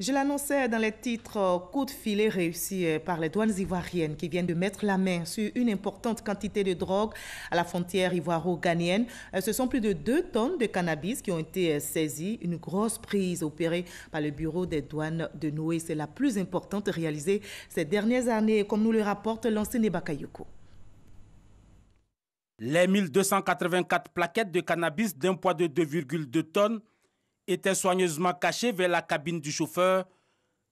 Je l'annonçais dans les titres, euh, coup de filet réussi euh, par les douanes ivoiriennes qui viennent de mettre la main sur une importante quantité de drogue à la frontière ivoiro-ghanienne. Euh, ce sont plus de 2 tonnes de cannabis qui ont été saisies, une grosse prise opérée par le bureau des douanes de Noé. C'est la plus importante réalisée ces dernières années, comme nous le rapporte l'ancien Bakayoko. Les 1284 plaquettes de cannabis d'un poids de 2,2 tonnes était soigneusement caché vers la cabine du chauffeur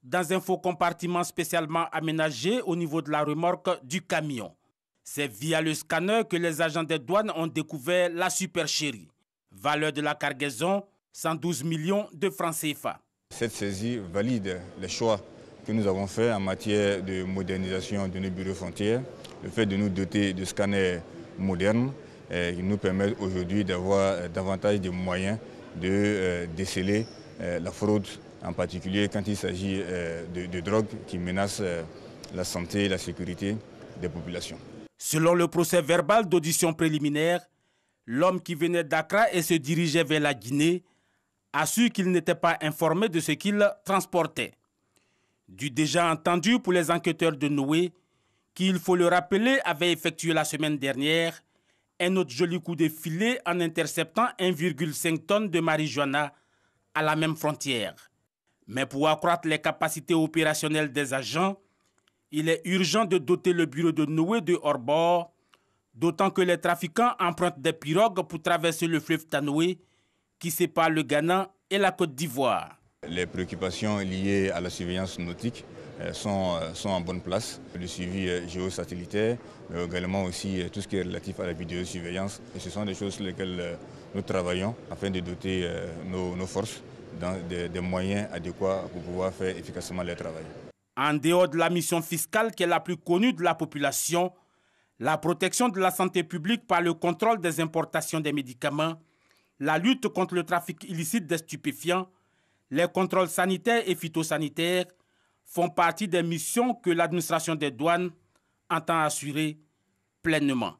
dans un faux compartiment spécialement aménagé au niveau de la remorque du camion. C'est via le scanner que les agents des douanes ont découvert la supercherie. Valeur de la cargaison, 112 millions de francs CFA. Cette saisie valide les choix que nous avons faits en matière de modernisation de nos bureaux frontières, le fait de nous doter de scanners modernes eh, nous permet aujourd'hui d'avoir euh, davantage de moyens de euh, déceler euh, la fraude, en particulier quand il s'agit euh, de, drogues qui menacent la santé et la sécurité des populations. Selon le procès verbal d'audition préliminaire, l'homme qui venait d'Accra et se dirigeait vers la Guinée a su qu'il n'était pas informé de ce qu'il transportait. Du déjà entendu pour les enquêteurs de Noé, qui, il faut le rappeler, avait effectué la semaine dernière un autre joli coup de filet en interceptant 1,5 tonnes de marijuana à la même frontière. Mais pour accroître les capacités opérationnelles des agents, il est urgent de doter le bureau de Noé de hors-bord, d'autant que les trafiquants empruntent des pirogues pour traverser le fleuve Tanoué qui sépare le Ghana et la Côte d'Ivoire. Les préoccupations liées à la surveillance nautique euh, sont, euh, sont, en bonne place. Le suivi euh, géosatellitaire, mais également aussi tout ce qui est relatif à la vidéosurveillance. Et ce sont des choses sur lesquelles nous travaillons afin de doter nos, forces des, des moyens adéquats pour pouvoir faire efficacement leur travail. En dehors de la mission fiscale qui est la plus connue de la population, la protection de la santé publique par le contrôle des importations des médicaments, la lutte contre le trafic illicite des stupéfiants, les contrôles sanitaires et phytosanitaires, font partie des missions que l'administration des douanes entend assurer pleinement.